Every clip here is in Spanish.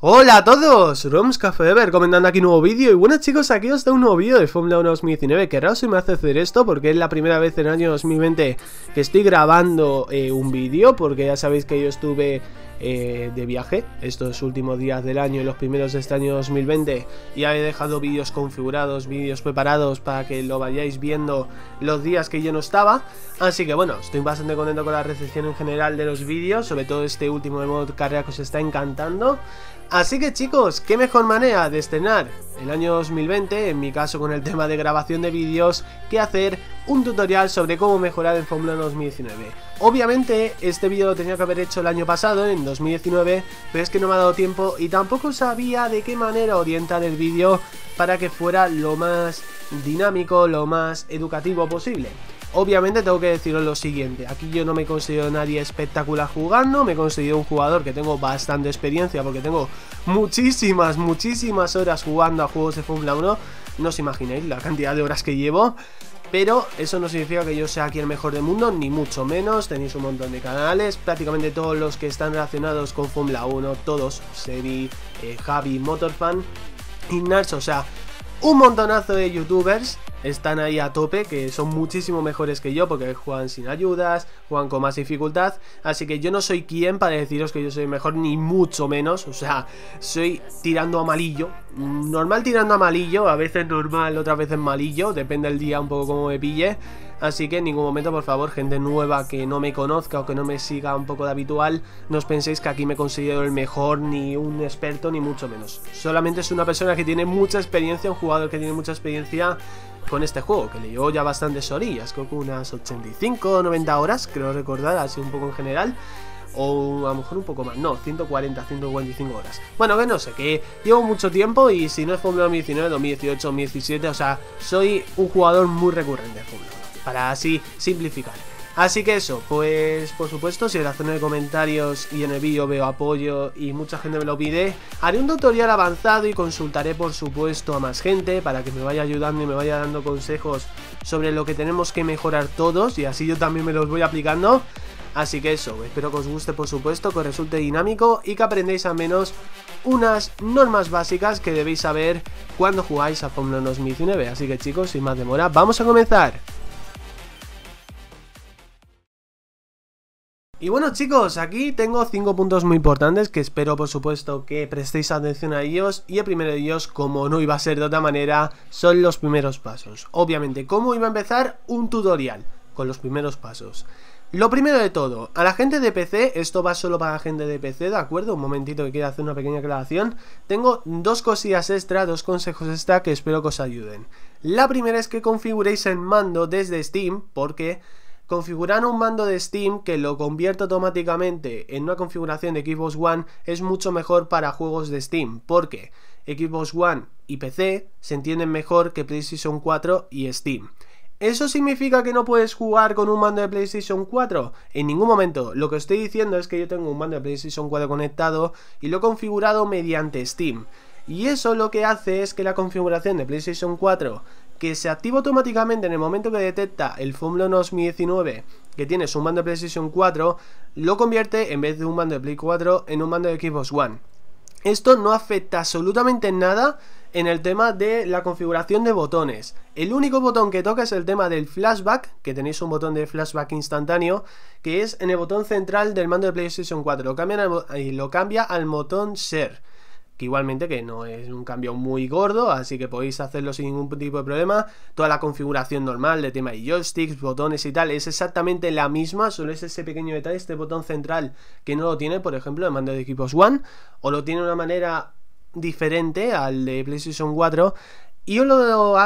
Hola a todos, Roms comentando aquí nuevo vídeo y bueno chicos aquí os da un nuevo vídeo de Fórmula 1 2019 que raro si me hace hacer esto porque es la primera vez en el año 2020 que estoy grabando eh, un vídeo porque ya sabéis que yo estuve eh, de viaje estos últimos días del año y los primeros de este año 2020. Ya he dejado vídeos configurados, vídeos preparados para que lo vayáis viendo los días que yo no estaba. Así que bueno, estoy bastante contento con la recepción en general de los vídeos, sobre todo este último de modo carrera que os está encantando. Así que chicos, qué mejor manera de estrenar el año 2020, en mi caso con el tema de grabación de vídeos, que hacer un tutorial sobre cómo mejorar en Fórmula 2019. Obviamente este vídeo lo tenía que haber hecho el año pasado, en 2019, pero es que no me ha dado tiempo y tampoco sabía de qué manera orientar el vídeo para que fuera lo más dinámico, lo más educativo posible. Obviamente tengo que deciros lo siguiente, aquí yo no me he conseguido nadie espectacular jugando, me he conseguido un jugador que tengo bastante experiencia porque tengo muchísimas, muchísimas horas jugando a juegos de Fórmula 1, no os imagináis la cantidad de horas que llevo, pero eso no significa que yo sea aquí el mejor del mundo, ni mucho menos. Tenéis un montón de canales, prácticamente todos los que están relacionados con Fórmula 1, todos, Sebi, eh, Javi, Motorfan y o sea, un montonazo de youtubers están ahí a tope, que son muchísimo mejores que yo porque juegan sin ayudas, juegan con más dificultad, así que yo no soy quien para deciros que yo soy mejor ni mucho menos, o sea, soy tirando a malillo, normal tirando a malillo, a veces normal, otras veces malillo, depende del día un poco como me pille, así que en ningún momento por favor gente nueva que no me conozca o que no me siga un poco de habitual, no os penséis que aquí me considero el mejor ni un experto ni mucho menos, solamente es una persona que tiene mucha experiencia, un jugador que tiene mucha experiencia con este juego, que le llevo ya bastantes orillas, creo que unas 85 90 horas, creo recordar, así un poco en general o a lo mejor un poco más, no, 140, 145 horas. Bueno, que no sé, que llevo mucho tiempo y si no es Fórmula 2019, 2018, 2017, o sea, soy un jugador muy recurrente de para así simplificar. Así que eso, pues por supuesto, si en la zona de comentarios y en el vídeo veo apoyo y mucha gente me lo pide, haré un tutorial avanzado y consultaré por supuesto a más gente para que me vaya ayudando y me vaya dando consejos sobre lo que tenemos que mejorar todos y así yo también me los voy aplicando. Así que eso, espero que os guste por supuesto, que os resulte dinámico y que aprendéis al menos unas normas básicas que debéis saber cuando jugáis a Fórmula 2019. Así que chicos, sin más demora, vamos a comenzar. Y bueno chicos, aquí tengo 5 puntos muy importantes que espero por supuesto que prestéis atención a ellos y el primero de ellos, como no iba a ser de otra manera, son los primeros pasos. Obviamente, ¿cómo iba a empezar? Un tutorial con los primeros pasos. Lo primero de todo, a la gente de PC, esto va solo para la gente de PC, ¿de acuerdo? Un momentito que quiero hacer una pequeña aclaración. Tengo dos cosillas extra, dos consejos extra que espero que os ayuden. La primera es que configuréis el mando desde Steam porque... Configurar un mando de Steam que lo convierta automáticamente en una configuración de Xbox One es mucho mejor para juegos de Steam, porque Xbox One y PC se entienden mejor que PlayStation 4 y Steam. ¿Eso significa que no puedes jugar con un mando de PlayStation 4? En ningún momento. Lo que estoy diciendo es que yo tengo un mando de PlayStation 4 conectado y lo he configurado mediante Steam. Y eso lo que hace es que la configuración de PlayStation 4 que se activa automáticamente en el momento que detecta el Fumble 2019 que tiene su mando de PlayStation 4, lo convierte en vez de un mando de Play 4 en un mando de Xbox One. Esto no afecta absolutamente nada en el tema de la configuración de botones. El único botón que toca es el tema del flashback, que tenéis un botón de flashback instantáneo, que es en el botón central del mando de PlayStation 4. Lo, lo cambia al botón Share que igualmente que no es un cambio muy gordo, así que podéis hacerlo sin ningún tipo de problema. Toda la configuración normal de tema de joysticks, botones y tal, es exactamente la misma, solo es ese pequeño detalle, este botón central que no lo tiene, por ejemplo, el mando de equipos One, o lo tiene de una manera diferente al de PlayStation 4 y yo lo,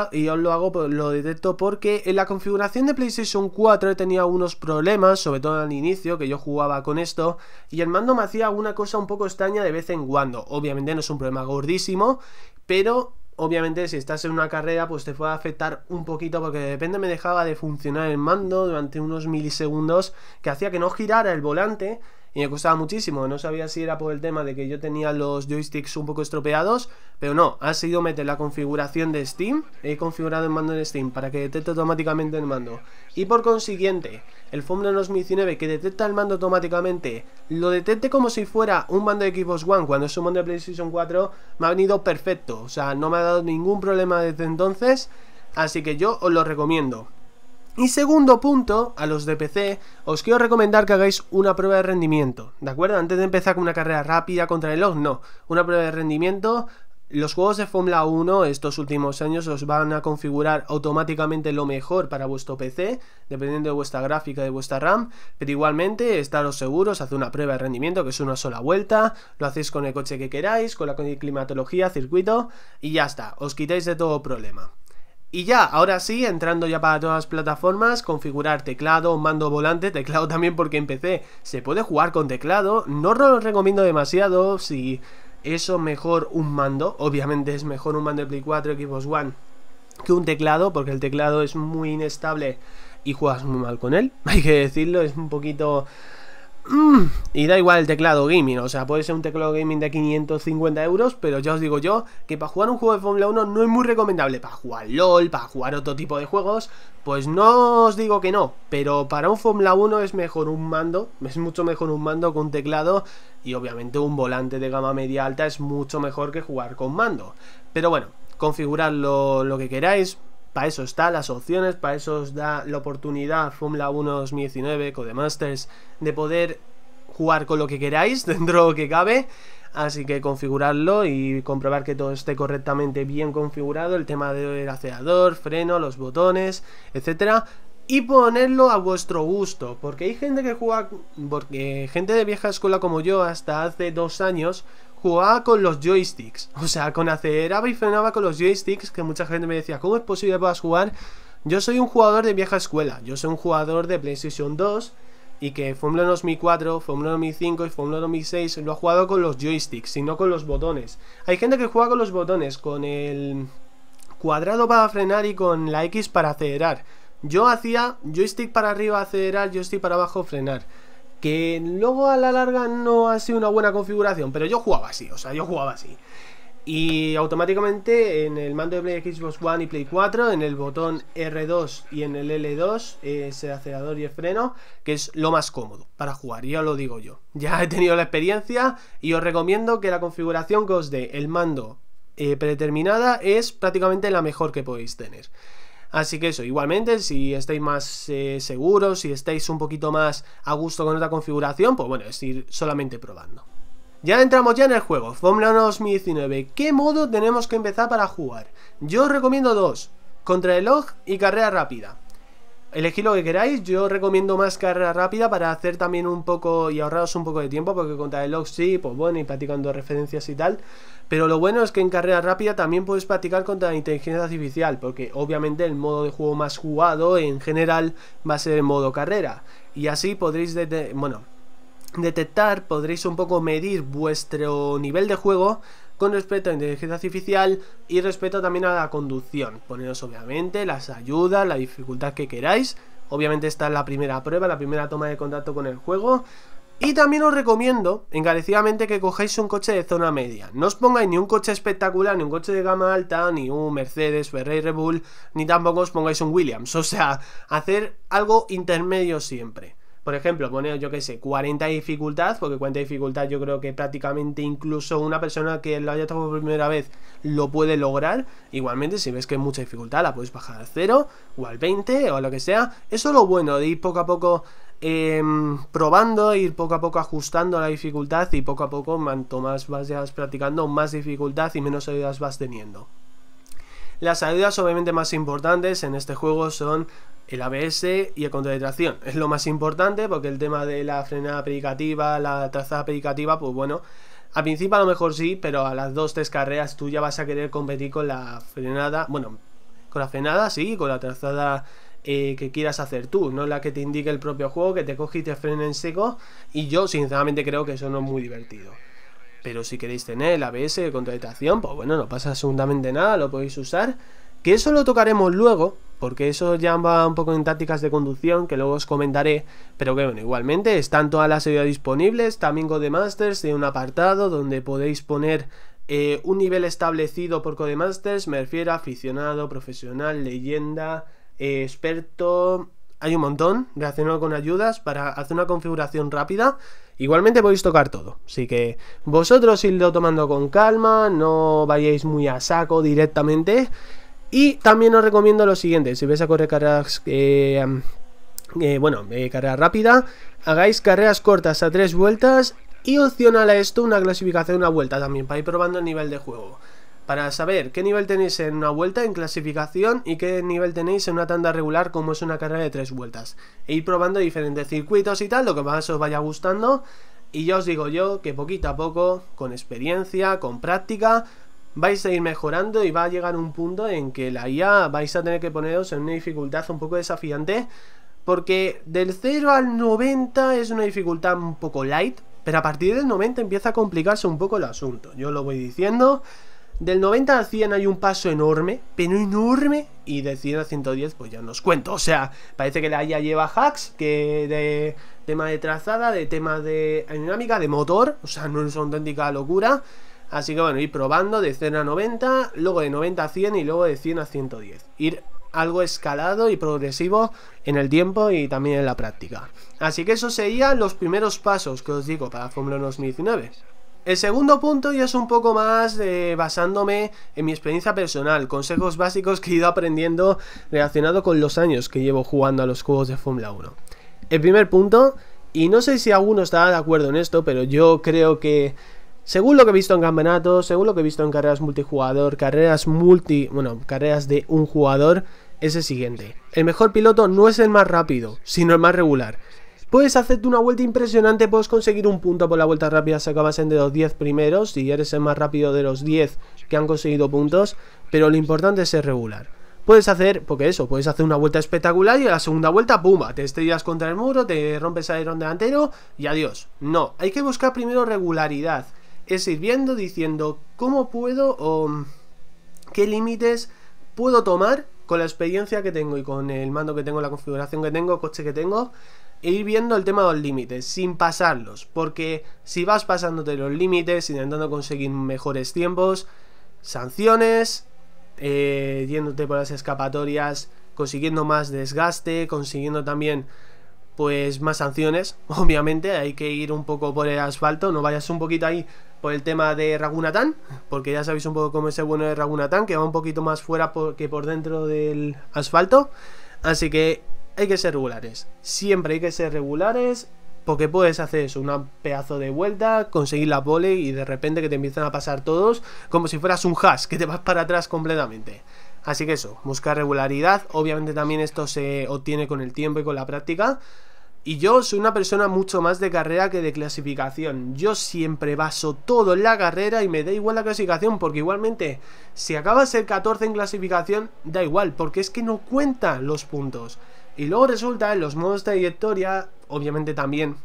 hago, pues, lo detecto porque en la configuración de PlayStation 4 he tenía unos problemas, sobre todo al inicio, que yo jugaba con esto, y el mando me hacía alguna cosa un poco extraña de vez en cuando. Obviamente no es un problema gordísimo, pero obviamente si estás en una carrera pues te puede afectar un poquito porque de repente me dejaba de funcionar el mando durante unos milisegundos que hacía que no girara el volante y me costaba muchísimo. No sabía si era por el tema de que yo tenía los joysticks un poco estropeados, pero no, ha sido meter la configuración de Steam, he configurado el mando en Steam para que detecte automáticamente el mando. Y por consiguiente, el Fumble 2019 que detecta el mando automáticamente, lo detecte como si fuera un mando de Xbox One cuando es un mando de PlayStation 4, me ha venido perfecto, o sea, no me ha dado ningún problema desde entonces, así que yo os lo recomiendo. Y segundo punto, a los de PC, os quiero recomendar que hagáis una prueba de rendimiento, ¿de acuerdo? Antes de empezar con una carrera rápida contra el log, no. Una prueba de rendimiento los juegos de Fórmula 1 estos últimos años os van a configurar automáticamente lo mejor para vuestro PC, dependiendo de vuestra gráfica, de vuestra RAM, pero igualmente estaros seguros, haced una prueba de rendimiento que es una sola vuelta, lo hacéis con el coche que queráis, con la climatología, circuito y ya está, os quitáis de todo problema. Y ya, ahora sí, entrando ya para todas las plataformas, configurar teclado, mando volante, teclado también porque empecé, se puede jugar con teclado, no lo recomiendo demasiado, si eso mejor un mando, obviamente es mejor un mando de Play 4, Xbox One, que un teclado, porque el teclado es muy inestable y juegas muy mal con él, hay que decirlo, es un poquito Mm. Y da igual el teclado gaming, o sea, puede ser un teclado gaming de 550 euros, pero ya os digo yo que para jugar un juego de Fórmula 1 no es muy recomendable. Para jugar LOL, para jugar otro tipo de juegos, pues no os digo que no, pero para un Fórmula 1 es mejor un mando, es mucho mejor un mando con teclado y obviamente un volante de gama media alta es mucho mejor que jugar con mando. Pero bueno, configuradlo lo que queráis, para eso está las opciones, para eso os da la oportunidad Fumla 1 2019, Codemasters, de poder jugar con lo que queráis dentro de lo que cabe. Así que configurarlo y comprobar que todo esté correctamente bien configurado, el tema del acelerador, freno, los botones, etcétera, y ponerlo a vuestro gusto, porque hay gente que juega, porque gente de vieja escuela como yo hasta hace dos años jugaba con los joysticks. O sea, con aceleraba y frenaba con los joysticks, que mucha gente me decía, ¿cómo es posible que puedas jugar? Yo soy un jugador de vieja escuela, yo soy un jugador de PlayStation 2 y que Fórmula 2004, Fórmula 2005 y Fórmula 2006 lo ha jugado con los joysticks sino con los botones. Hay gente que juega con los botones, con el cuadrado para frenar y con la X para acelerar. Yo hacía joystick para arriba acelerar, joystick para abajo frenar que luego a la larga no ha sido una buena configuración, pero yo jugaba así, o sea, yo jugaba así. Y automáticamente en el mando de Play Xbox One y Play 4, en el botón R2 y en el L2, ese acelerador y el freno, que es lo más cómodo para jugar, ya lo digo yo. Ya he tenido la experiencia y os recomiendo que la configuración que os dé el mando eh, predeterminada es prácticamente la mejor que podéis tener. Así que eso, igualmente, si estáis más eh, seguros, si estáis un poquito más a gusto con otra configuración, pues bueno, es ir solamente probando. Ya entramos ya en el juego, Formula 2019. ¿Qué modo tenemos que empezar para jugar? Yo os recomiendo dos, log y carrera rápida. Elegir lo que queráis. Yo recomiendo más carrera rápida para hacer también un poco y ahorraros un poco de tiempo, porque contra el log sí, pues bueno, y practicando referencias y tal. Pero lo bueno es que en carrera rápida también puedes practicar contra la inteligencia artificial, porque obviamente el modo de juego más jugado en general va a ser el modo carrera. Y así podréis, bueno, detectar, podréis un poco medir vuestro nivel de juego con respeto a inteligencia artificial y respeto también a la conducción. Poneros obviamente las ayudas, la dificultad que queráis. Obviamente esta es la primera prueba, la primera toma de contacto con el juego. Y también os recomiendo encarecidamente que cojáis un coche de zona media. No os pongáis ni un coche espectacular, ni un coche de gama alta, ni un Mercedes, Ferrari, Red ni tampoco os pongáis un Williams. O sea, hacer algo intermedio siempre por ejemplo, poner, yo qué sé, 40 dificultad, porque 40 dificultad yo creo que prácticamente incluso una persona que lo haya tocado por primera vez lo puede lograr. Igualmente, si ves que es mucha dificultad, la puedes bajar a 0 o al 20 o a lo que sea. Eso es lo bueno de ir poco a poco em, probando, ir poco a poco ajustando la dificultad y poco a poco, cuanto más vas practicando, más dificultad y menos ayudas vas teniendo. Las ayudas obviamente más importantes en este juego son el ABS y el control de tracción. Es lo más importante porque el tema de la frenada predicativa, la trazada predicativa, pues bueno, al principio a lo mejor sí, pero a las dos, tres carreras tú ya vas a querer competir con la frenada, bueno, con la frenada sí, con la trazada eh, que quieras hacer tú, no la que te indique el propio juego, que te coge y te frene en seco. Y yo sinceramente creo que eso no es muy divertido. Pero si queréis tener el ABS de contratación, pues bueno, no pasa absolutamente nada, lo podéis usar. Que eso lo tocaremos luego, porque eso ya va un poco en tácticas de conducción, que luego os comentaré. Pero que bueno, igualmente están todas las ayudas disponibles. También Codemasters tiene un apartado donde podéis poner eh, un nivel establecido por Codemasters. Me refiero a aficionado, profesional, leyenda, eh, experto, hay un montón relacionado con ayudas para hacer una configuración rápida Igualmente podéis tocar todo, así que vosotros irlo tomando con calma, no vayáis muy a saco directamente. Y también os recomiendo lo siguiente, si vais a correr carreras, eh, eh bueno, eh, rápida, hagáis carreras cortas a tres vueltas y opcional a esto una clasificación a una vuelta también para ir probando el nivel de juego para saber qué nivel tenéis en una vuelta en clasificación y qué nivel tenéis en una tanda regular como es una carrera de tres vueltas. E ir probando diferentes circuitos y tal, lo que más os vaya gustando. Y ya os digo yo que poquito a poco, con experiencia, con práctica, vais a ir mejorando y va a llegar un punto en que la IA vais a tener que poneros en una dificultad un poco desafiante. Porque del 0 al 90 es una dificultad un poco light, pero a partir del 90 empieza a complicarse un poco el asunto. Yo lo voy diciendo. Del 90 a 100 hay un paso enorme, pero enorme, y de 100 a 110 pues ya no os cuento. O sea, parece que la IA lleva hacks que de tema de trazada, de tema de dinámica, de motor, o sea, no es una auténtica locura. Así que bueno, ir probando de 100 a 90, luego de 90 a 100 y luego de 100 a 110. Ir algo escalado y progresivo en el tiempo y también en la práctica. Así que esos serían los primeros pasos que os digo para Fórmula 2019. El segundo punto ya es un poco más basándome en mi experiencia personal, consejos básicos que he ido aprendiendo relacionado con los años que llevo jugando a los juegos de Fórmula 1. El primer punto, y no sé si alguno está de acuerdo en esto, pero yo creo que según lo que he visto en campeonatos, según lo que he visto en carreras multijugador, carreras multi, bueno, carreras de un jugador, es el siguiente. El mejor piloto no es el más rápido, sino el más regular. Puedes hacerte una vuelta impresionante, puedes conseguir un punto por la vuelta rápida si acabas de los 10 primeros, si eres el más rápido de los 10 que han conseguido puntos, pero lo importante es ser regular. Puedes hacer, porque eso, puedes hacer una vuelta espectacular y a la segunda vuelta, pumba, te estrellas contra el muro, te rompes el delantero y adiós. No, hay que buscar primero regularidad. Es ir viendo, diciendo cómo puedo o qué límites puedo tomar con la experiencia que tengo y con el mando que tengo, la configuración que tengo, coche que tengo, ir viendo el tema de los límites, sin pasarlos, porque si vas pasándote los límites, intentando conseguir mejores tiempos, sanciones, eh, yéndote por las escapatorias, consiguiendo más desgaste, consiguiendo también pues más sanciones, obviamente, hay que ir un poco por el asfalto, no vayas un poquito ahí por el tema de Ragunatán, porque ya sabéis un poco cómo es el bueno de Ragunatán, que va un poquito más fuera que por dentro del asfalto, así que hay que ser regulares. Siempre hay que ser regulares porque puedes hacer eso, un pedazo de vuelta, conseguir la pole y de repente que te empiezan a pasar todos como si fueras un hash, que te vas para atrás completamente. Así que eso, buscar regularidad. Obviamente también esto se obtiene con el tiempo y con la práctica. Y yo soy una persona mucho más de carrera que de clasificación. Yo siempre baso todo en la carrera y me da igual la clasificación, porque igualmente, si acabas el 14 en clasificación, da igual, porque es que no cuentan los puntos. Y luego resulta en los modos de trayectoria, obviamente también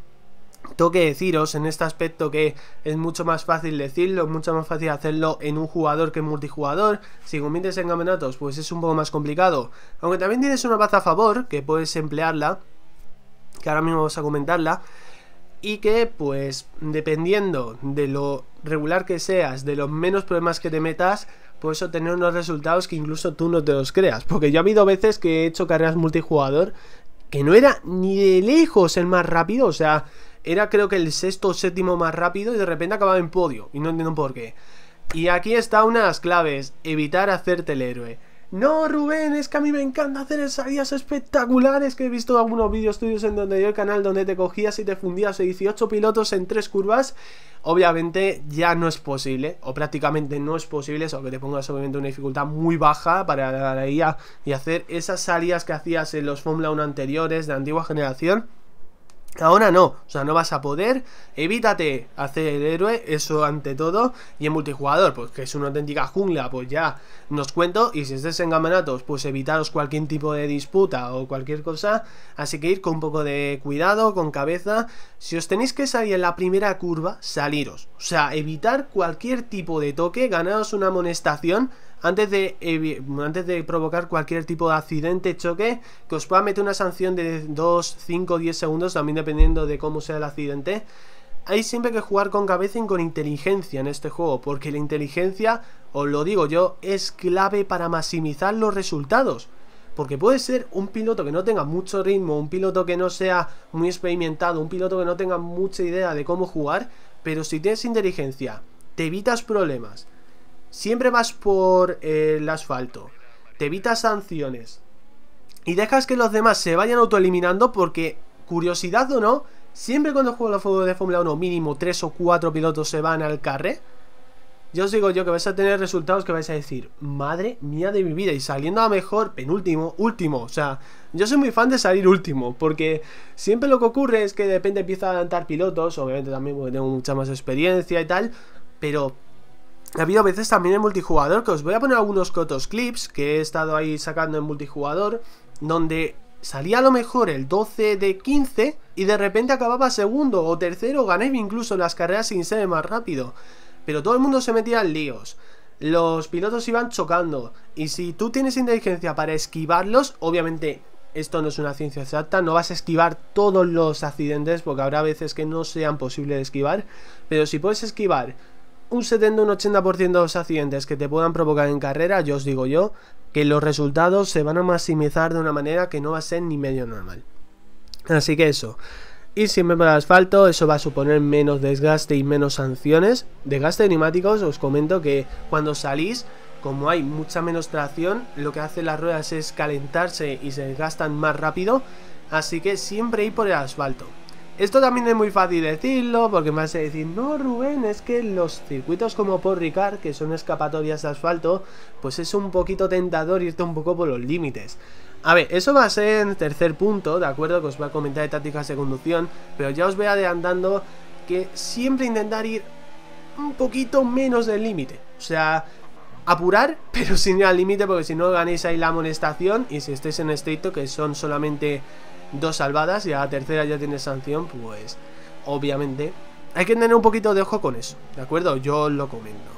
toque deciros en este aspecto que es mucho más fácil decirlo, mucho más fácil hacerlo en un jugador que en multijugador. Si compites en campeonatos, pues es un poco más complicado. Aunque también tienes una paz a favor, que puedes emplearla, que ahora mismo vamos a comentarla. Y que, pues, dependiendo de lo regular que seas, de los menos problemas que te metas, eso tener unos resultados que incluso tú no te los creas. Porque yo ha habido veces que he hecho carreras multijugador que no era ni de lejos el más rápido, o sea, era creo que el sexto o séptimo más rápido y de repente acababa en podio y no entiendo por qué. Y aquí está unas claves, evitar hacerte el héroe. No, Rubén, es que a mí me encanta hacer salidas espectaculares. Que he visto algunos vídeos tuyos en donde yo el canal donde te cogías y te fundías 18 pilotos en tres curvas. Obviamente ya no es posible, o prácticamente no es posible, eso, que te pongas obviamente una dificultad muy baja para la IA y hacer esas salidas que hacías en los Fórmula 1 anteriores de antigua generación. Ahora no, o sea, no vas a poder, evítate hacer el héroe, eso ante todo, y en multijugador, pues que es una auténtica jungla, pues ya nos cuento, y si estés en pues evitaros cualquier tipo de disputa o cualquier cosa, así que ir con un poco de cuidado, con cabeza, si os tenéis que salir en la primera curva, saliros, o sea, evitar cualquier tipo de toque, ganaros una amonestación, antes de, antes de provocar cualquier tipo de accidente, choque, que os pueda meter una sanción de 2, 5, 10 segundos, también dependiendo de cómo sea el accidente. Hay siempre que jugar con cabeza y con inteligencia en este juego, porque la inteligencia, os lo digo yo, es clave para maximizar los resultados. Porque puede ser un piloto que no tenga mucho ritmo, un piloto que no sea muy experimentado, un piloto que no tenga mucha idea de cómo jugar, pero si tienes inteligencia, te evitas problemas, Siempre vas por el asfalto. Te evitas sanciones. Y dejas que los demás se vayan autoeliminando porque, curiosidad o no, siempre cuando juego de Fórmula 1 mínimo 3 o 4 pilotos se van al carre. Yo os digo yo que vais a tener resultados que vais a decir, madre mía de mi vida, y saliendo a mejor, penúltimo, último. O sea, yo soy muy fan de salir último, porque siempre lo que ocurre es que de repente empieza a adelantar pilotos, obviamente también porque tengo mucha más experiencia y tal, pero ha habido veces también en multijugador, que os voy a poner algunos cotos clips que he estado ahí sacando en multijugador, donde salía a lo mejor el 12 de 15 y de repente acababa segundo o tercero, gané incluso las carreras sin ser más rápido. Pero todo el mundo se metía en líos. Los pilotos iban chocando. Y si tú tienes inteligencia para esquivarlos, obviamente esto no es una ciencia exacta, no vas a esquivar todos los accidentes porque habrá veces que no sean posibles de esquivar, pero si puedes esquivar un 70 un 80% de los accidentes que te puedan provocar en carrera, yo os digo yo, que los resultados se van a maximizar de una manera que no va a ser ni medio normal. Así que eso. Y siempre por el asfalto, eso va a suponer menos desgaste y menos sanciones. Desgaste de neumáticos, os comento que cuando salís, como hay mucha menos tracción, lo que hacen las ruedas es calentarse y se desgastan más rápido. Así que siempre ir por el asfalto. Esto también es muy fácil decirlo, porque me vas a decir, no Rubén, es que los circuitos como por Ricard, que son escapatorias de asfalto, pues es un poquito tentador irte un poco por los límites. A ver, eso va a ser en tercer punto, ¿de acuerdo? Que os voy a comentar de tácticas de conducción, pero ya os voy adelantando que siempre intentar ir un poquito menos del límite. O sea, apurar, pero sin ir al límite, porque si no ganéis ahí la amonestación y si estáis en estricto, que son solamente dos salvadas y a la tercera ya tiene sanción, pues obviamente hay que tener un poquito de ojo con eso, ¿de acuerdo? Yo lo comento.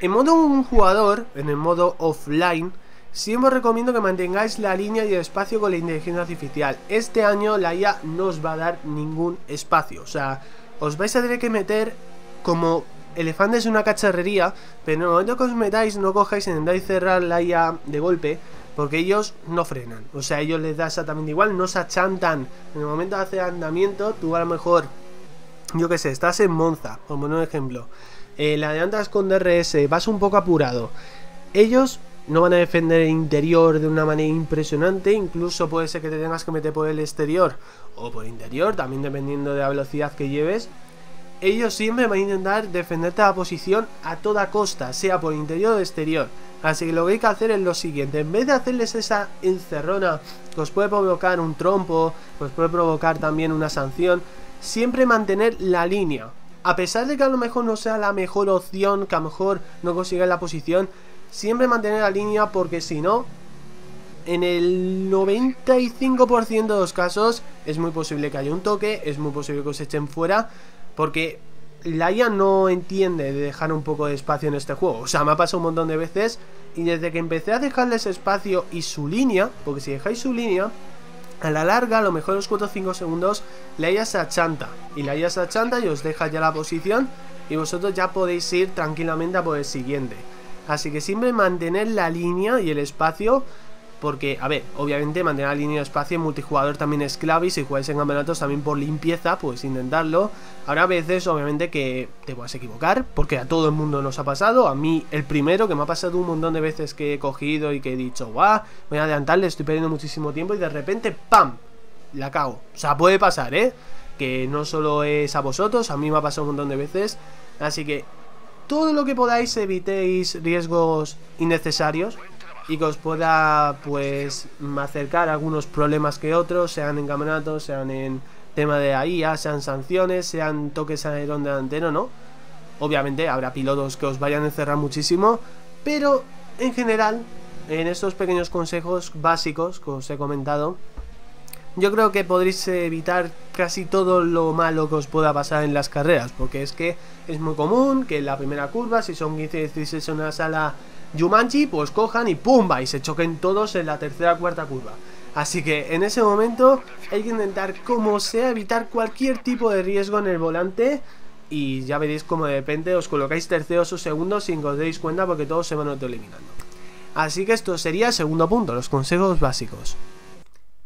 En modo un jugador, en el modo offline, siempre os recomiendo que mantengáis la línea y el espacio con la inteligencia artificial. Este año la IA no os va a dar ningún espacio, o sea, os vais a tener que meter como elefantes en una cacharrería, pero en el momento que os metáis no cojáis, intentáis cerrar la IA de golpe, porque ellos no frenan, o sea, ellos les da exactamente igual, no se achantan. En el momento de hacer andamiento, tú a lo mejor, yo qué sé, estás en Monza, como un ejemplo, eh, la adelantas con DRS, vas un poco apurado. Ellos no van a defender el interior de una manera impresionante, incluso puede ser que te tengas que meter por el exterior o por interior, también dependiendo de la velocidad que lleves ellos siempre van a intentar defenderte la posición a toda costa, sea por interior o exterior. Así que lo que hay que hacer es lo siguiente, en vez de hacerles esa encerrona que os puede provocar un trompo, pues os puede provocar también una sanción, siempre mantener la línea. A pesar de que a lo mejor no sea la mejor opción, que a lo mejor no consigáis la posición, siempre mantener la línea porque si no, en el 95% de los casos es muy posible que haya un toque, es muy posible que os echen fuera, porque la no entiende de dejar un poco de espacio en este juego. O sea, me ha pasado un montón de veces y desde que empecé a dejarles espacio y su línea, porque si dejáis su línea, a la larga, a lo mejor los 4 o 5 segundos, Laia se achanta. Y la se achanta y os deja ya la posición y vosotros ya podéis ir tranquilamente a por el siguiente. Así que siempre mantener la línea y el espacio porque, a ver, obviamente mantener la línea de espacio en multijugador también es clave y si jugáis en campeonatos también por limpieza, pues intentarlo. Habrá veces, obviamente, que te a equivocar, porque a todo el mundo nos ha pasado, a mí el primero, que me ha pasado un montón de veces que he cogido y que he dicho, guau, voy a adelantarle, estoy perdiendo muchísimo tiempo y de repente, ¡pam! La cago. O sea, puede pasar, ¿eh? Que no solo es a vosotros, a mí me ha pasado un montón de veces, así que todo lo que podáis evitéis riesgos innecesarios y que os pueda pues acercar algunos problemas que otros, sean en campeonatos, sean en tema de ahí IA, sean sanciones, sean toques a aerón delantero, ¿no? Obviamente habrá pilotos que os vayan a encerrar muchísimo, pero en general, en estos pequeños consejos básicos que os he comentado, yo creo que podréis evitar casi todo lo malo que os pueda pasar en las carreras, porque es que es muy común que en la primera curva, si son 15 16 en una sala Jumanji, pues cojan y ¡pumba! Y se choquen todos en la tercera o cuarta curva. Así que en ese momento hay que intentar como sea evitar cualquier tipo de riesgo en el volante y ya veréis como de repente os colocáis terceros o segundos sin que os deis cuenta porque todos se van eliminando Así que esto sería el segundo punto, los consejos básicos.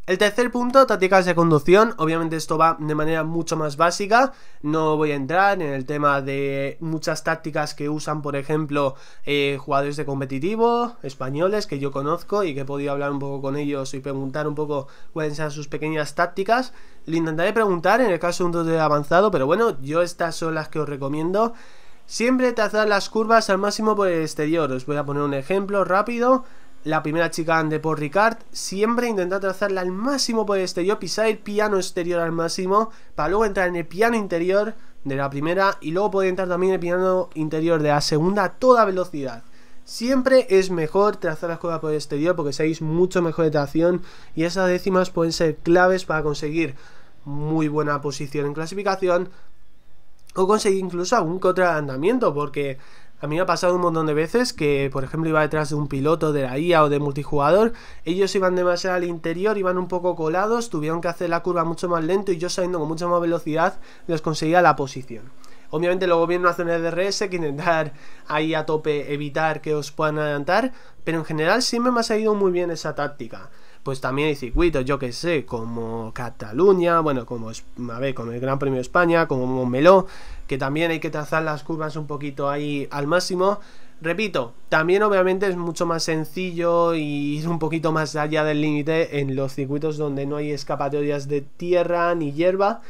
El tercer punto, tácticas de conducción. Obviamente esto va de manera mucho más básica. No voy a entrar en el tema de muchas tácticas que usan, por ejemplo, eh, jugadores de competitivo, españoles que yo conozco y que he podido hablar un poco con ellos y preguntar un poco cuáles son sus pequeñas tácticas. Le intentaré preguntar en el caso de un tutorial avanzado, pero bueno, yo estas son las que os recomiendo. Siempre trazar las curvas al máximo por el exterior. Os voy a poner un ejemplo rápido la primera chica de por Ricard, siempre intentar trazarla al máximo por el exterior, pisar el piano exterior al máximo, para luego entrar en el piano interior de la primera y luego poder entrar también en el piano interior de la segunda a toda velocidad. Siempre es mejor trazar las cosas por el exterior porque seáis mucho mejor de tracción y esas décimas pueden ser claves para conseguir muy buena posición en clasificación o conseguir incluso algún que porque a mí me ha pasado un montón de veces que, por ejemplo, iba detrás de un piloto de la IA o de multijugador, ellos iban demasiado al interior, iban un poco colados, tuvieron que hacer la curva mucho más lento y yo saliendo con mucha más velocidad les conseguía la posición. Obviamente luego viene una zona de DRS que intentar ahí a tope evitar que os puedan adelantar, pero en general siempre me ha salido muy bien esa táctica pues también hay circuitos, yo que sé, como Cataluña, bueno, como, a ver, como el Gran Premio de España, como Meló, que también hay que trazar las curvas un poquito ahí al máximo. Repito, también obviamente es mucho más sencillo ir un poquito más allá del límite en los circuitos donde no hay escapatorias de tierra ni hierba,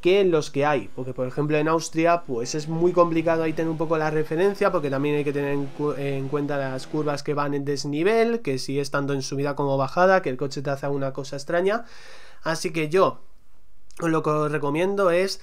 que los que hay. Porque, por ejemplo, en Austria, pues es muy complicado ahí tener un poco la referencia, porque también hay que tener en, cuenta las curvas que van en desnivel, que si es tanto en subida como bajada, que el coche te hace una cosa extraña. Así que yo lo que os recomiendo es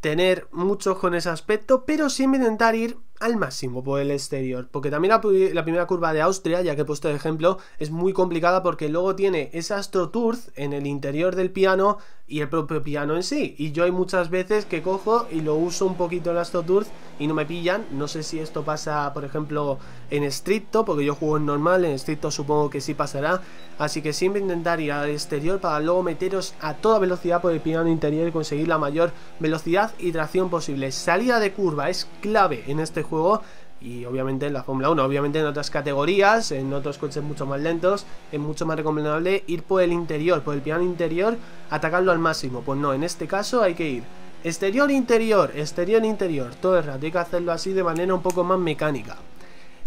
tener mucho con ese aspecto, pero siempre intentar ir al máximo por el exterior. Porque también la, primera curva de Austria, ya que he puesto de ejemplo, es muy complicada porque luego tiene esa troturz en el interior del piano y el propio piano en sí. Y yo hay muchas veces que cojo y lo uso un poquito el troturz y no me pillan. No sé si esto pasa, por ejemplo, en estricto, porque yo juego en normal, en estricto supongo que sí pasará. Así que siempre intentar ir al exterior para luego meteros a toda velocidad por el piano interior y conseguir la mayor velocidad y tracción posible. Salida de curva es clave en este juego y obviamente en la Fórmula 1, obviamente en otras categorías, en otros coches mucho más lentos, es mucho más recomendable ir por el interior, por el piano interior, atacarlo al máximo. Pues no, en este caso hay que ir exterior, interior, exterior, interior, todo el rato, hay que hacerlo así de manera un poco más mecánica.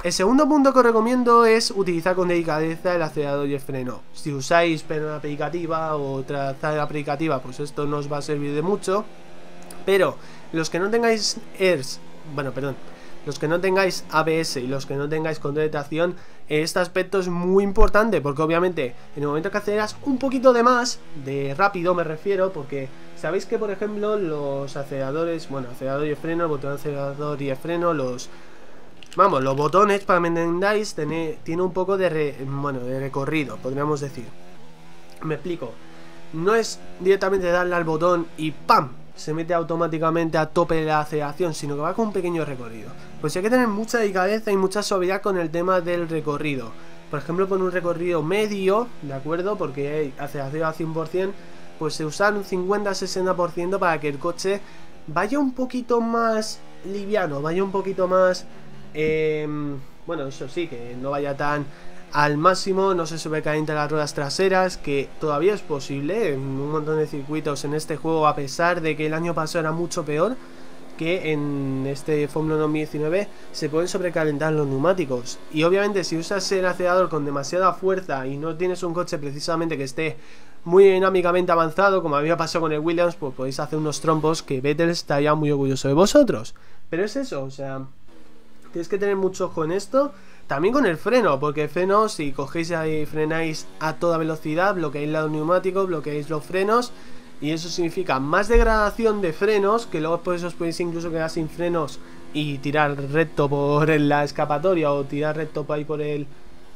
El segundo punto que os recomiendo es utilizar con delicadeza el acelerador y el freno. Si usáis pena aplicativa o trazada aplicativa, pues esto nos va a servir de mucho. Pero los que no tengáis ERS, bueno, perdón, los que no tengáis ABS y los que no tengáis control de tracción, este aspecto es muy importante porque obviamente en el momento que aceleras un poquito de más, de rápido me refiero, porque sabéis que por ejemplo los aceleradores, bueno, acelerador y freno, botón acelerador y freno, los... Vamos, los botones, para que me entendáis, tiene, tiene un poco de, bueno, de recorrido, podríamos decir. Me explico no es directamente darle al botón y ¡pam! se mete automáticamente a tope de la aceleración, sino que va con un pequeño recorrido. Pues hay que tener mucha delicadeza y mucha suavidad con el tema del recorrido. Por ejemplo, con un recorrido medio, ¿de acuerdo? Porque hay aceleración por 100%, pues se usan un 50-60% para que el coche vaya un poquito más liviano, vaya un poquito más... Em, bueno, eso sí, que no vaya tan al máximo, no se sobrecalentan las ruedas traseras, que todavía es posible en un montón de circuitos en este juego, a pesar de que el año pasado era mucho peor que en este Fórmula 2019 se pueden sobrecalentar los neumáticos. Y obviamente si usas el acelerador con demasiada fuerza y no tienes un coche precisamente que esté muy dinámicamente avanzado, como había pasado con el Williams, pues podéis hacer unos trompos que Vettel estaría muy orgulloso de vosotros. Pero es eso, o sea, tienes que tener mucho ojo en esto también con el freno, porque el freno, si cogéis y frenáis a toda velocidad, bloqueáis los neumático, bloqueáis los frenos, y eso significa más degradación de frenos, que luego después os podéis incluso quedar sin frenos y tirar recto por la escapatoria o tirar recto por ahí por el,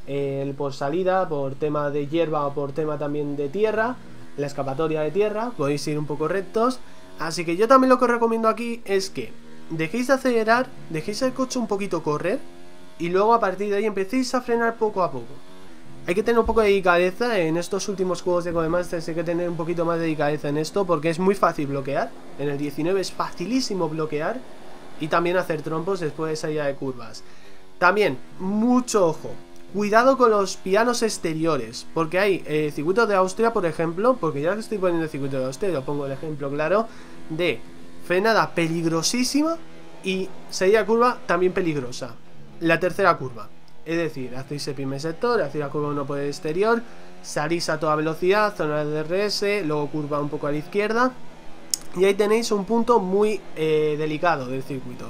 el por salida, por tema de hierba o por tema también de tierra, la escapatoria de tierra, podéis ir un poco rectos. Así que yo también lo que os recomiendo aquí es que dejéis de acelerar, dejéis el coche un poquito correr, y luego a partir de ahí empecéis a frenar poco a poco. Hay que tener un poco de delicadeza en estos últimos juegos de Codemasters, hay que tener un poquito más de delicadeza en esto porque es muy fácil bloquear. En el 19 es facilísimo bloquear y también hacer trompos después de salida de curvas. También, mucho ojo, cuidado con los pianos exteriores, porque hay eh, circuitos de Austria, por ejemplo, porque ya estoy poniendo el circuito de Austria, lo pongo el ejemplo claro, de frenada peligrosísima y salida curva también peligrosa la tercera curva. Es decir, hacéis el primer sector, hacéis la curva 1 por el exterior, salís a toda velocidad, zona de DRS, luego curva un poco a la izquierda. Y ahí tenéis un punto muy eh, delicado del circuito.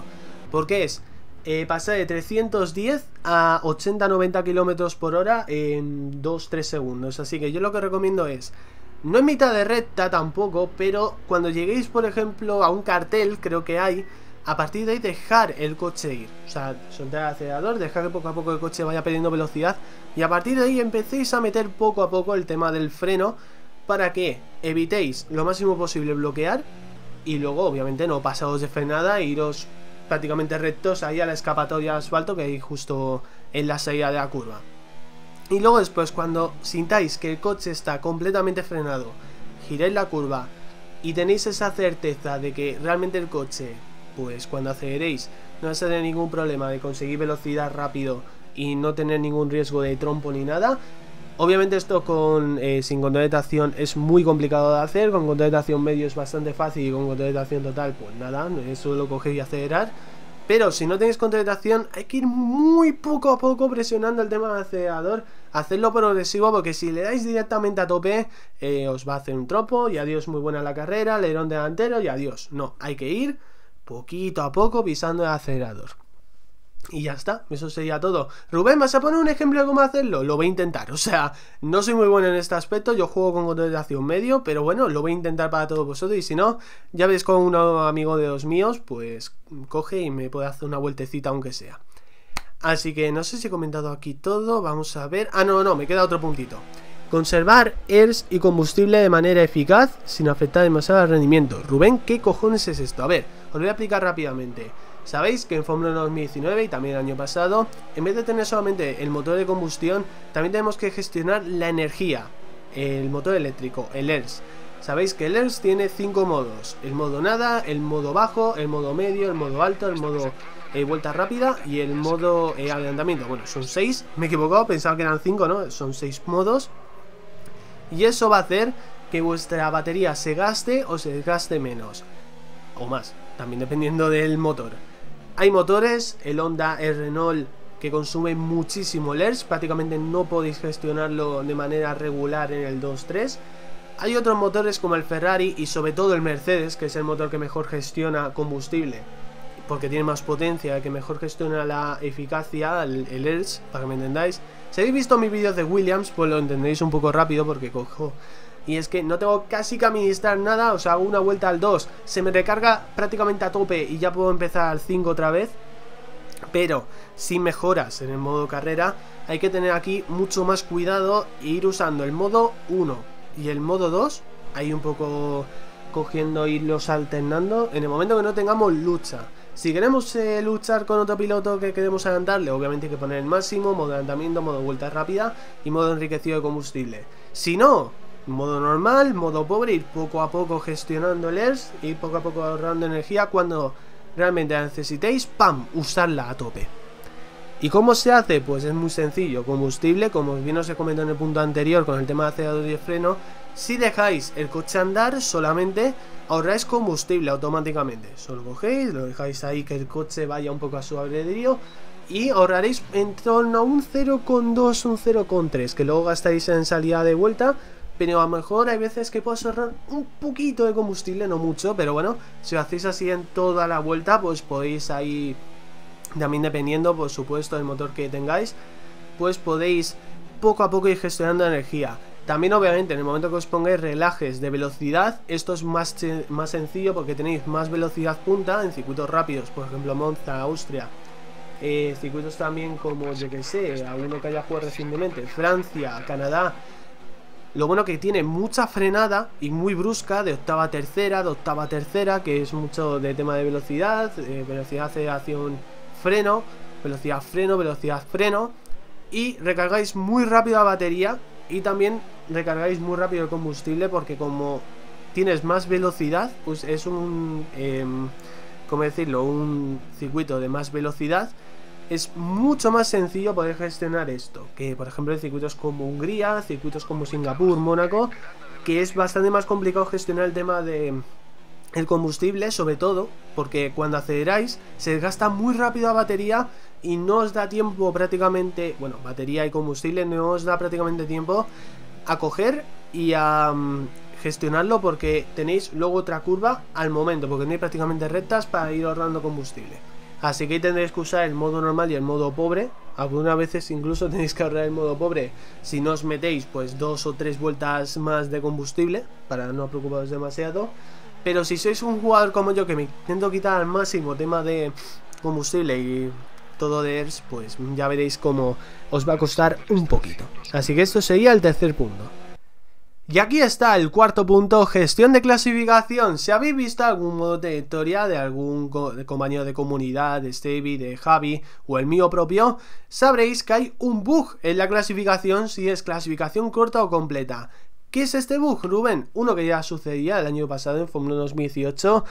Porque es eh, pasar de 310 a 80-90 km por hora en 2-3 segundos. Así que yo lo que recomiendo es no en mitad de recta tampoco, pero cuando lleguéis, por ejemplo, a un cartel, creo que hay, a partir de ahí dejar el coche ir. O sea, soltar el acelerador, dejar que poco a poco el coche vaya perdiendo velocidad. Y a partir de ahí empecéis a meter poco a poco el tema del freno para que evitéis lo máximo posible bloquear y luego obviamente no pasados de frenada e iros prácticamente rectos ahí a la escapatoria de asfalto que hay justo en la salida de la curva. Y luego después cuando sintáis que el coche está completamente frenado, giréis la curva y tenéis esa certeza de que realmente el coche pues cuando aceleréis no vais a tener ningún problema de conseguir velocidad rápido y no tener ningún riesgo de trompo ni nada. Obviamente esto con, eh, sin control de tracción es muy complicado de hacer, con control de tracción medio es bastante fácil y con control de tracción total pues nada, eso lo cogéis y acelerar. Pero si no tenéis control de tracción hay que ir muy poco a poco presionando el tema del acelerador, hacerlo progresivo porque si le dais directamente a tope eh, os va a hacer un tropo y adiós muy buena la carrera, leerón delantero y adiós. No, hay que ir poquito a poco pisando el acelerador. Y ya está, eso sería todo. Rubén, ¿vas a poner un ejemplo de cómo hacerlo? Lo voy a intentar, o sea, no soy muy bueno en este aspecto, yo juego con controlación medio, pero bueno, lo voy a intentar para todos vosotros y si no, ya veis con un amigo de los míos, pues coge y me puede hacer una vueltecita aunque sea. Así que no sé si he comentado aquí todo, vamos a ver... Ah, no, no, me queda otro puntito. Conservar ERS y combustible de manera eficaz sin afectar demasiado al rendimiento. Rubén, ¿qué cojones es esto? A ver... Os voy a explicar rápidamente. Sabéis que en Fórmula 2019 y también el año pasado, en vez de tener solamente el motor de combustión, también tenemos que gestionar la energía, el motor eléctrico, el ERS. Sabéis que el ERS tiene 5 modos, el modo nada, el modo bajo, el modo medio, el modo alto, el modo eh, vuelta rápida y el modo eh, adelantamiento. Bueno, son 6, me he equivocado, pensaba que eran 5, ¿no? Son 6 modos. Y eso va a hacer que vuestra batería se gaste o se desgaste menos. O más, también dependiendo del motor. Hay motores, el Honda, el Renault, que consume muchísimo LERS, prácticamente no podéis gestionarlo de manera regular en el 2.3. Hay otros motores como el Ferrari y sobre todo el Mercedes, que es el motor que mejor gestiona combustible, porque tiene más potencia, que mejor gestiona la eficacia, el, el e para que me entendáis. Si habéis visto mis vídeos de Williams, pues lo entendéis un poco rápido porque cojo y es que no tengo casi que administrar nada, o sea, hago una vuelta al 2, se me recarga prácticamente a tope y ya puedo empezar al 5 otra vez, pero Sin mejoras en el modo carrera, hay que tener aquí mucho más cuidado e ir usando el modo 1 y el modo 2, ahí un poco cogiendo y los alternando en el momento que no tengamos lucha. Si queremos eh, luchar con otro piloto que queremos adelantarle, obviamente hay que poner el máximo, modo adelantamiento, modo vuelta rápida y modo enriquecido de combustible. Si no, modo normal, modo pobre, ir poco a poco gestionándoles, y poco a poco ahorrando energía cuando realmente la necesitéis, ¡pam! usarla a tope. ¿Y cómo se hace? Pues es muy sencillo, combustible, como bien os he comentado en el punto anterior con el tema de acelerador y freno, si dejáis el coche andar solamente ahorráis combustible automáticamente, solo cogéis, lo dejáis ahí que el coche vaya un poco a su albedrío y ahorraréis en torno a un 0,2, un 0,3 que luego gastáis en salida de vuelta pero a lo mejor hay veces que puedo ahorrar un poquito de combustible, no mucho, pero bueno, si lo hacéis así en toda la vuelta, pues podéis ahí, también dependiendo, por supuesto, del motor que tengáis, pues podéis poco a poco ir gestionando energía. También obviamente en el momento que os pongáis relajes de velocidad, esto es más, más sencillo porque tenéis más velocidad punta en circuitos rápidos, por ejemplo Monza, Austria, eh, circuitos también como, yo que sé, alguno que haya jugado recientemente, Francia, Canadá, lo bueno que tiene mucha frenada y muy brusca de octava tercera, de octava tercera, que es mucho de tema de velocidad, eh, velocidad velocidad un freno, velocidad freno, velocidad freno. Y recargáis muy rápido la batería y también recargáis muy rápido el combustible porque como tienes más velocidad, pues es un, em, ¿cómo decirlo? Un circuito de más velocidad es mucho más sencillo poder gestionar esto que, por ejemplo, en circuitos como Hungría, circuitos como Singapur, Mónaco, que es bastante más complicado gestionar el tema de el combustible, sobre todo, porque cuando aceleráis se gasta muy rápido la batería y no os da tiempo prácticamente, bueno, batería y combustible no os da prácticamente tiempo a coger y a mm, gestionarlo porque tenéis luego otra curva al momento, porque no hay prácticamente rectas para ir ahorrando combustible. Así que tendréis que usar el modo normal y el modo pobre. Algunas veces incluso tenéis que ahorrar el modo pobre si no os metéis pues dos o tres vueltas más de combustible para no preocuparos demasiado. Pero si sois un jugador como yo que me intento quitar al máximo tema de combustible y todo de ERS, pues ya veréis cómo os va a costar un poquito. Así que esto sería el tercer punto. Y aquí está el cuarto punto, gestión de clasificación. Si habéis visto algún modo de historia de algún compañero de comunidad, de Stevie, de Javi o el mío propio, sabréis que hay un bug en la clasificación si es clasificación corta o completa. ¿Qué es este bug, Rubén? Uno que ya sucedía el año pasado en Fórmula 2018.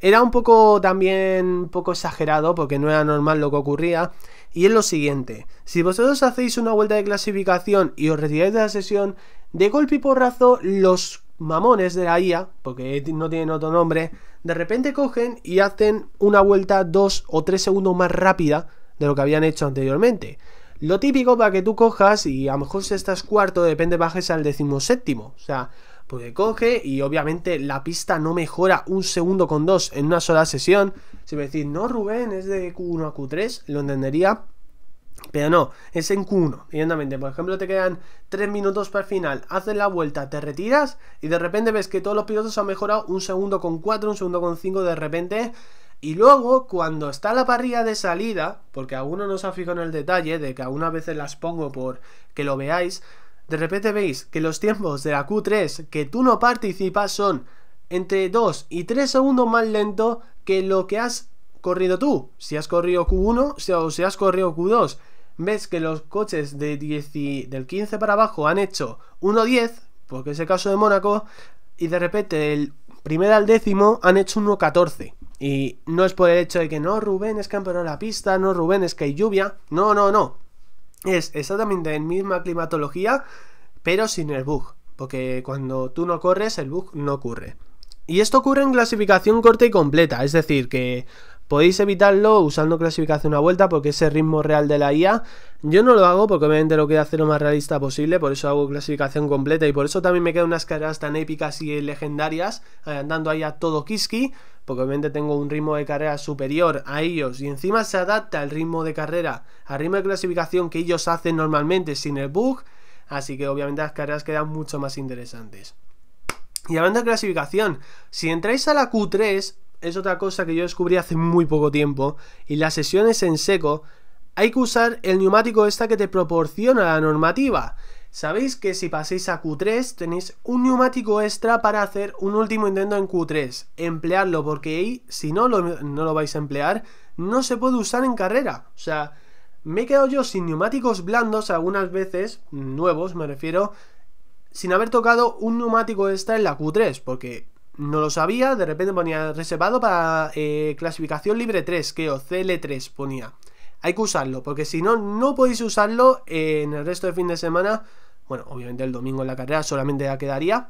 Era un poco también un poco exagerado porque no era normal lo que ocurría. Y es lo siguiente, si vosotros hacéis una vuelta de clasificación y os retiráis de la sesión, de golpe y porrazo, los mamones de la IA, porque no tienen otro nombre, de repente cogen y hacen una vuelta dos o tres segundos más rápida de lo que habían hecho anteriormente. Lo típico para que tú cojas y a lo mejor si estás cuarto, depende, bajes al decimoséptimo. O sea, porque coge y obviamente la pista no mejora un segundo con dos en una sola sesión. Si me decís, no, Rubén, es de Q1 a Q3, lo entendería pero no, es en Q1, evidentemente, Por ejemplo, te quedan 3 minutos para el final, haces la vuelta, te retiras y de repente ves que todos los pilotos han mejorado un segundo con 4, un segundo con 5 de repente. Y luego, cuando está la parrilla de salida, porque uno no se ha fijado en el detalle, de que algunas veces las pongo por que lo veáis, de repente veis que los tiempos de la Q3 que tú no participas son entre 2 y 3 segundos más lento que lo que has corrido tú, si has corrido Q1 o si has corrido Q2 ves que los coches de del 15 para abajo han hecho 1.10, porque es el caso de Mónaco, y de repente del primero al décimo han hecho 1.14. Y no es por el hecho de que no, Rubén es campeón de la pista, no, Rubén es que hay lluvia. No, no, no. Es exactamente la misma climatología, pero sin el bug. Porque cuando tú no corres, el bug no ocurre. Y esto ocurre en clasificación corta y completa, es decir, que Podéis evitarlo usando clasificación a vuelta porque ese ritmo real de la IA yo no lo hago porque obviamente lo quiero hacer lo más realista posible, por eso hago clasificación completa y por eso también me quedan unas carreras tan épicas y legendarias, eh, andando ahí a todo Kiski, porque obviamente tengo un ritmo de carrera superior a ellos y encima se adapta al ritmo de carrera al ritmo de clasificación que ellos hacen normalmente sin el bug, así que obviamente las carreras quedan mucho más interesantes. Y hablando de clasificación, si entráis a la Q3, es otra cosa que yo descubrí hace muy poco tiempo, y las sesiones en seco, hay que usar el neumático extra que te proporciona la normativa. Sabéis que si paséis a Q3 tenéis un neumático extra para hacer un último intento en Q3. Emplearlo porque ahí, si no lo, no lo vais a emplear, no se puede usar en carrera. O sea, me he quedado yo sin neumáticos blandos algunas veces, nuevos me refiero, sin haber tocado un neumático extra en la Q3, porque no lo sabía, de repente ponía reservado para eh, clasificación libre 3, que o CL3 ponía. Hay que usarlo, porque si no, no podéis usarlo en el resto de fin de semana. Bueno, obviamente el domingo en la carrera solamente ya quedaría.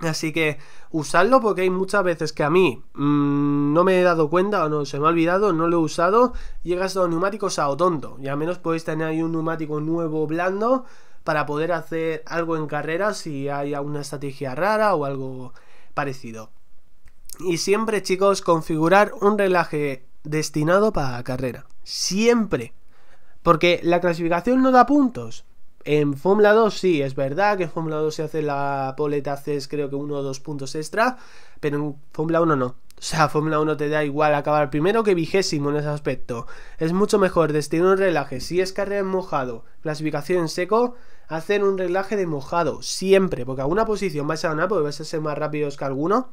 Así que usadlo, porque hay muchas veces que a mí mm, no me he dado cuenta o no se me ha olvidado, no lo he usado. Llegas a los neumáticos a otonto. Y al menos podéis tener ahí un neumático nuevo blando para poder hacer algo en carrera si hay alguna estrategia rara o algo parecido. Y siempre, chicos, configurar un relaje destinado para la carrera. Siempre. Porque la clasificación no da puntos. En Fórmula 2 sí, es verdad que en Fórmula 2 se hace la poleta, haces creo que uno o dos puntos extra, pero en Fórmula 1 no. O sea, Fórmula 1 te da igual acabar primero que vigésimo en ese aspecto. Es mucho mejor destinar un relaje, si es carrera en mojado, clasificación en seco, hacer un relaje de mojado, siempre, porque alguna posición vais a ganar, porque vais a ser más rápidos que alguno.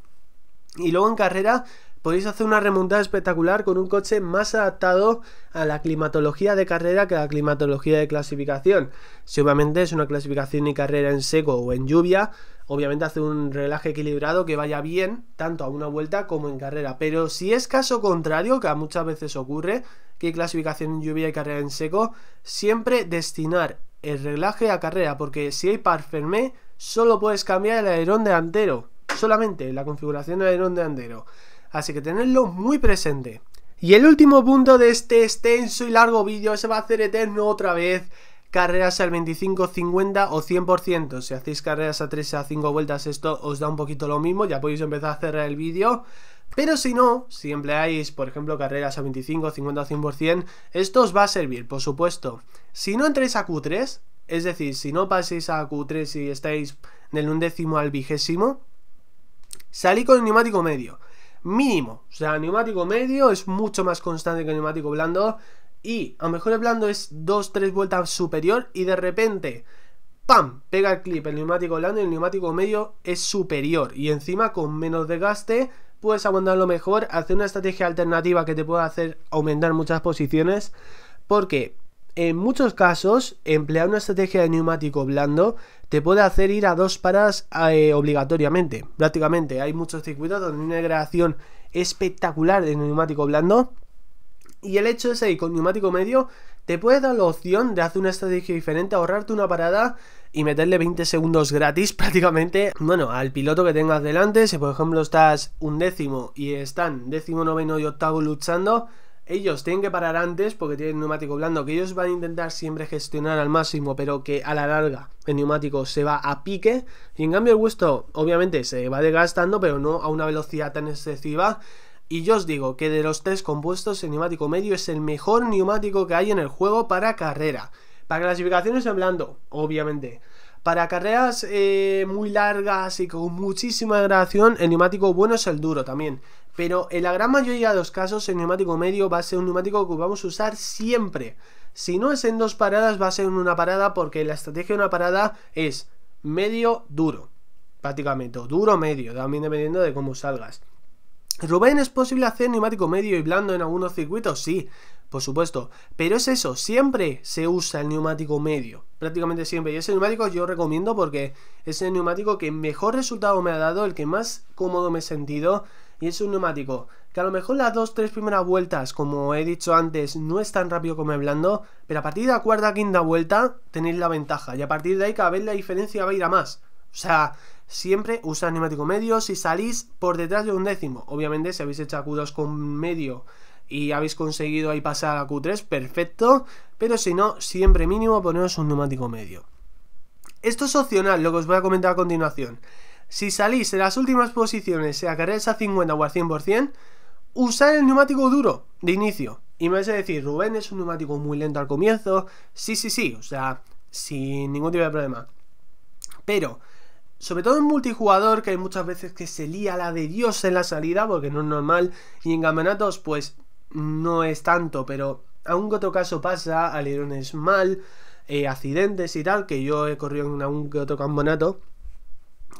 Y luego en carrera podéis hacer una remontada espectacular con un coche más adaptado a la climatología de carrera que a la climatología de clasificación. Si obviamente es una clasificación y carrera en seco o en lluvia, obviamente hace un relaje equilibrado que vaya bien tanto a una vuelta como en carrera. Pero si es caso contrario, que muchas veces ocurre, que clasificación en lluvia y carrera en seco, siempre destinar el reglaje a carrera, porque si hay par fermé, solo puedes cambiar el aerón delantero, solamente la configuración del aerón delantero. Así que tenerlo muy presente. Y el último punto de este extenso y largo vídeo se va a hacer eterno otra vez. Carreras al 25, 50 o 100%. Si hacéis carreras a 3 a 5 vueltas, esto os da un poquito lo mismo. Ya podéis empezar a cerrar el vídeo. Pero si no, si empleáis, por ejemplo, carreras a 25, 50 o 100%, esto os va a servir, por supuesto. Si no entréis a Q3, es decir, si no paséis a Q3 y estáis del undécimo al vigésimo, salí con el neumático medio. Mínimo. O sea, neumático medio es mucho más constante que el neumático blando. Y a lo mejor el blando es 2-3 vueltas superior y de repente ¡pam! Pega el clip el neumático blando y el neumático medio es superior y encima con menos desgaste, puedes lo mejor, hacer una estrategia alternativa que te pueda hacer aumentar muchas posiciones, porque en muchos casos emplear una estrategia de neumático blando te puede hacer ir a dos paradas eh, obligatoriamente, prácticamente. Hay muchos circuitos donde hay una degradación espectacular de neumático blando y el hecho es seguir con neumático medio, te puede dar la opción de hacer una estrategia diferente, ahorrarte una parada y meterle 20 segundos gratis prácticamente, bueno, al piloto que tengas delante. Si por ejemplo estás un décimo y están décimo, noveno y octavo luchando, ellos tienen que parar antes porque tienen neumático blando, que ellos van a intentar siempre gestionar al máximo, pero que a la larga el neumático se va a pique. Y en cambio el gusto, obviamente se va desgastando, pero no a una velocidad tan excesiva y yo os digo que de los tres compuestos, el neumático medio es el mejor neumático que hay en el juego para carrera. Para clasificaciones en blando, obviamente. Para carreras eh, muy largas y con muchísima gradación, el neumático bueno es el duro también. Pero en la gran mayoría de los casos, el neumático medio va a ser un neumático que vamos a usar siempre. Si no es en dos paradas, va a ser en una parada porque la estrategia de una parada es medio duro. Prácticamente, duro medio, también dependiendo de cómo salgas. ¿Rubén es posible hacer neumático medio y blando en algunos circuitos? Sí, por supuesto. Pero es eso, siempre se usa el neumático medio. Prácticamente siempre. Y ese neumático yo recomiendo porque es el neumático que mejor resultado me ha dado, el que más cómodo me he sentido. Y es un neumático que a lo mejor las dos, tres primeras vueltas, como he dicho antes, no es tan rápido como el blando. Pero a partir de la cuarta, quinta vuelta tenéis la ventaja. Y a partir de ahí cada vez la diferencia va a ir a más. O sea, siempre usar neumático medio si salís por detrás de un décimo. Obviamente, si habéis hecho Q2 con medio y habéis conseguido ahí pasar a Q3, perfecto. Pero si no, siempre mínimo poneros un neumático medio. Esto es opcional, lo que os voy a comentar a continuación. Si salís en las últimas posiciones, sea carreras a 50 o al 100%, usar el neumático duro de inicio. Y me vais a decir, Rubén es un neumático muy lento al comienzo. Sí, sí, sí, o sea, sin ningún tipo de problema. Pero sobre todo en multijugador, que hay muchas veces que se lía la de Dios en la salida, porque no es normal, y en campeonatos, pues no es tanto, pero aún que otro caso pasa, alerones mal, eh, accidentes y tal, que yo he corrido en algún que otro campeonato.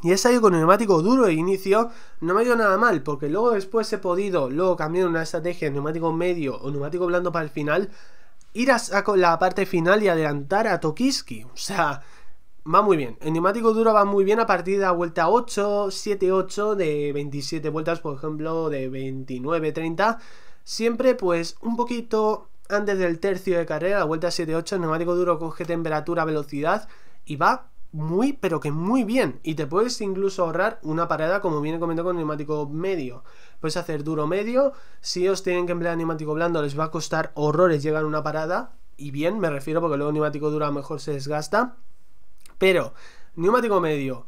Y he salido con neumático duro de inicio, no me ha ido nada mal, porque luego después he podido, luego cambiar una estrategia de neumático medio o neumático blando para el final, ir a la parte final y adelantar a Tokiski. O sea, va muy bien. El neumático duro va muy bien a partir de la vuelta 8, 7, 8, de 27 vueltas, por ejemplo, de 29, 30. Siempre, pues, un poquito antes del tercio de carrera, la vuelta 7, 8, el neumático duro coge temperatura, velocidad y va muy, pero que muy bien. Y te puedes incluso ahorrar una parada, como viene comentado con el neumático medio. Puedes hacer duro medio. Si os tienen que emplear neumático blando, les va a costar horrores llegar a una parada. Y bien, me refiero porque luego el neumático duro mejor se desgasta pero, neumático medio.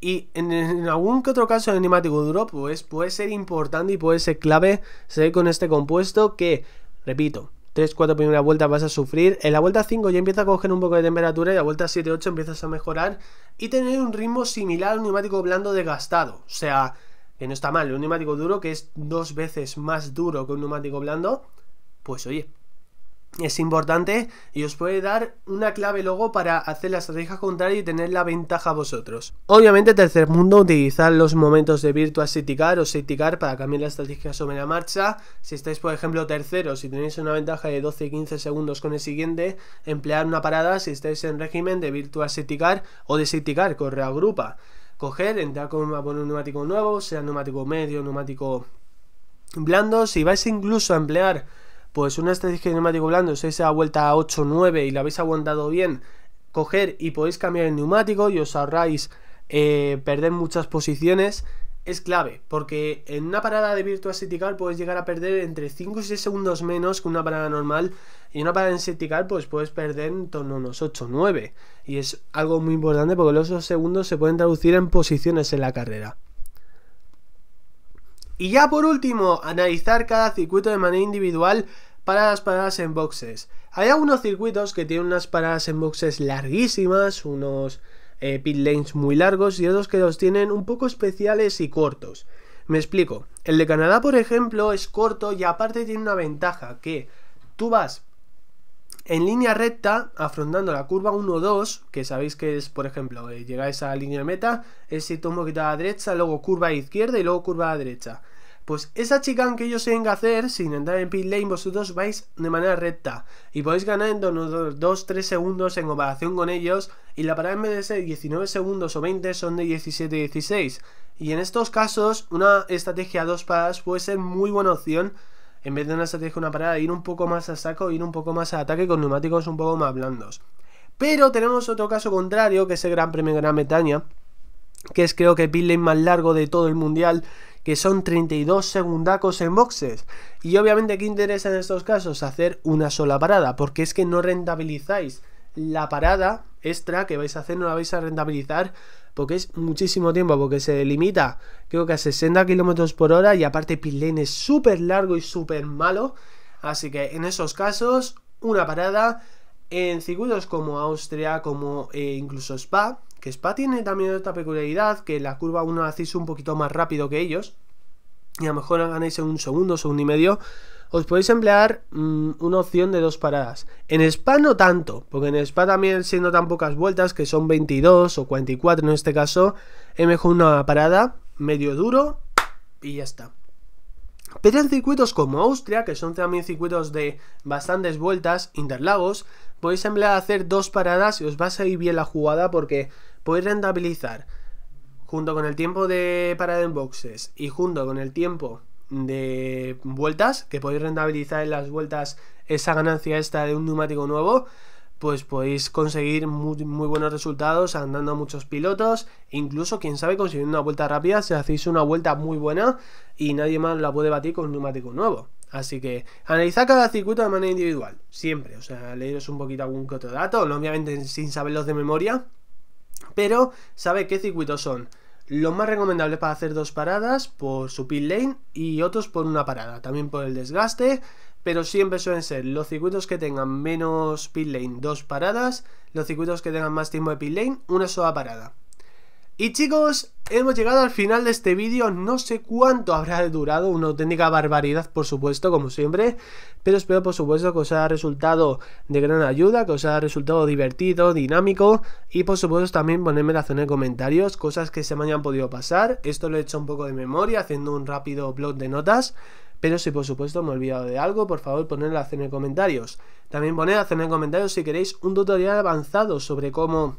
Y en, algún que otro caso de neumático duro, pues puede ser importante y puede ser clave seguir con este compuesto que, repito, 3, 4 primeras vueltas vas a sufrir. En la vuelta 5 ya empieza a coger un poco de temperatura y la vuelta 7, 8 empiezas a mejorar y tener un ritmo similar a un neumático blando desgastado. O sea, que no está mal, un neumático duro que es dos veces más duro que un neumático blando, pues oye, es importante y os puede dar una clave luego para hacer la estrategia contraria y tener la ventaja vosotros. Obviamente Tercer Mundo utilizar los momentos de virtual City Car o City para cambiar la estrategia sobre la marcha. Si estáis por ejemplo terceros si tenéis una ventaja de 12-15 segundos con el siguiente, emplear una parada si estáis en régimen de virtual City o de City Car a reagrupa. Coger, entrar con un neumático nuevo, sea neumático medio, neumático blando, si vais incluso a emplear pues una estrategia de neumático blando, os a vuelta a 8-9 y la habéis aguantado bien, coger y podéis cambiar el neumático y os ahorráis eh, perder muchas posiciones, es clave, porque en una parada de Virtua City Car puedes llegar a perder entre 5 y 6 segundos menos que una parada normal, y en una parada en City Car pues puedes perder en torno a unos 8 9, y es algo muy importante porque los segundos se pueden traducir en posiciones en la carrera. Y ya por último, analizar cada circuito de manera individual para las paradas en boxes. Hay algunos circuitos que tienen unas paradas en boxes larguísimas, unos eh, pit lanes muy largos y otros que los tienen un poco especiales y cortos. Me explico. El de Canadá, por ejemplo, es corto y aparte tiene una ventaja que tú vas en línea recta, afrontando la curva 1-2, que sabéis que es, por ejemplo, eh, llegar llegáis a la línea de meta, es tomo un poquito a la derecha, luego curva a la izquierda y luego curva a la derecha. Pues esa chica, que ellos tienen que hacer, sin entrar en pit lane, vosotros vais de manera recta y podéis ganar en 2-3 segundos en comparación con ellos y la parada en vez de ser 19 segundos o 20 son de 17-16. Y en estos casos, una estrategia a dos paradas puede ser muy buena opción en vez de una estrategia una parada, ir un poco más a saco, ir un poco más a ataque con neumáticos un poco más blandos. Pero tenemos otro caso contrario, que es el Gran Premio de Gran Bretaña, que es creo que el más largo de todo el mundial, que son 32 segundacos en boxes. Y obviamente, ¿qué interesa en estos casos? Hacer una sola parada, porque es que no rentabilizáis la parada extra que vais a hacer, no la vais a rentabilizar porque es muchísimo tiempo, porque se limita creo que a 60 km por hora y aparte Pilene es súper largo y súper malo, así que en esos casos una parada en circuitos como Austria, como eh, incluso Spa, que Spa tiene también otra peculiaridad, que la curva Uno hace un poquito más rápido que ellos, y a lo mejor ganáis en un segundo, segundo y medio, os podéis emplear mm, una opción de dos paradas. En Spa no tanto, porque en Spa también siendo tan pocas vueltas, que son 22 o 44 en este caso, es mejor una parada medio duro y ya está. Pero en circuitos como Austria, que son también circuitos de bastantes vueltas, Interlagos, podéis emplear hacer dos paradas y os va a salir bien la jugada porque podéis rentabilizar junto con el tiempo de parada en boxes y junto con el tiempo de vueltas, que podéis rentabilizar en las vueltas esa ganancia esta de un neumático nuevo, pues podéis conseguir muy, buenos resultados andando muchos pilotos, incluso quien sabe consiguiendo una vuelta rápida si hacéis una vuelta muy buena y nadie más la puede batir con un neumático nuevo. Así que analizad cada circuito de manera individual, siempre, o sea, leeros un poquito algún que otro dato, obviamente sin saberlos de memoria, pero sabe qué circuitos son lo más recomendable para hacer dos paradas por su pit lane y otros por una parada, también por el desgaste, pero siempre suelen ser los circuitos que tengan menos pit lane, dos paradas, los circuitos que tengan más tiempo de pit lane, una sola parada. Y chicos, hemos llegado al final de este vídeo, no sé cuánto habrá durado, una auténtica barbaridad por supuesto, como siempre, pero espero por supuesto que os haya resultado de gran ayuda, que os haya resultado divertido, dinámico, y por supuesto también ponedme la zona de comentarios, cosas que se me hayan podido pasar, esto lo he hecho un poco de memoria, haciendo un rápido blog de notas, pero si por supuesto me he olvidado de algo, por favor ponedlo en la zona comentarios. También poned en la zona comentarios si queréis un tutorial avanzado sobre cómo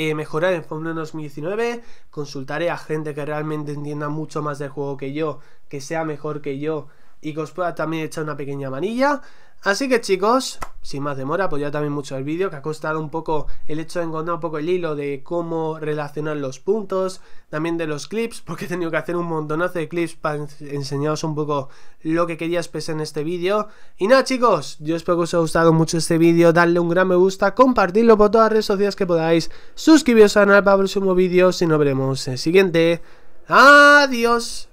eh, mejorar en Fórmula 2019, consultaré a gente que realmente entienda mucho más del juego que yo, que sea mejor que yo y que os pueda también echar una pequeña manilla. Así que chicos, sin más demora, ya también mucho el vídeo, que ha costado un poco el hecho de encontrar un poco el hilo de cómo relacionar los puntos, también de los clips, porque he tenido que hacer un montonazo de clips para enseñaros un poco lo que quería expresar en este vídeo. Y nada chicos, yo espero que os haya gustado mucho este vídeo, darle un gran me gusta, compartirlo por todas las redes sociales que podáis, suscribiros al canal para el próximo vídeo, si nos veremos en el siguiente. ¡Adiós!